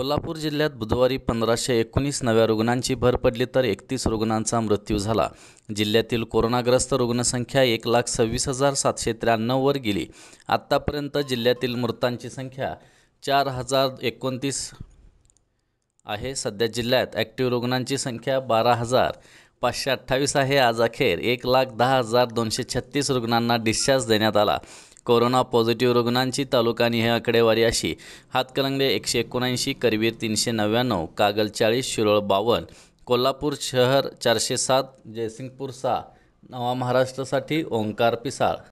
कोल्हापूर जिल्ह्यात बुधवारी पंधराशे एकोणीस नव्या रुग्णांची भर पडली तर एकतीस रुग्णांचा मृत्यू झाला जिल्ह्यातील कोरोनाग्रस्त रुग्णसंख्या एक लाख सव्वीस हजार सातशे त्र्याण्णववर गेली आत्तापर्यंत जिल्ह्यातील मृतांची संख्या चार हजार एकोणतीस आहे सध्या जिल्ह्यात ॲक्टिव्ह रुग्णांची संख्या बारा हजार पाचशे अठ्ठावीस आहे आज अखेर एक लाख दहा हजार दोनशे छत्तीस रुग्णांना डिस्चार्ज देण्यात आला कोरोना पॉझिटिव्ह रुग्णांची हे आकडेवारी अशी हातकलंगले एकशे एकोणऐंशी करवीर तीनशे नव्याण्णव कागल चाळीस शिरोळ बावन्न कोल्हापूर शहर चारशे सात जयसिंगपूर सहा नवा महाराष्ट्रासाठी ओंकार पिसाळ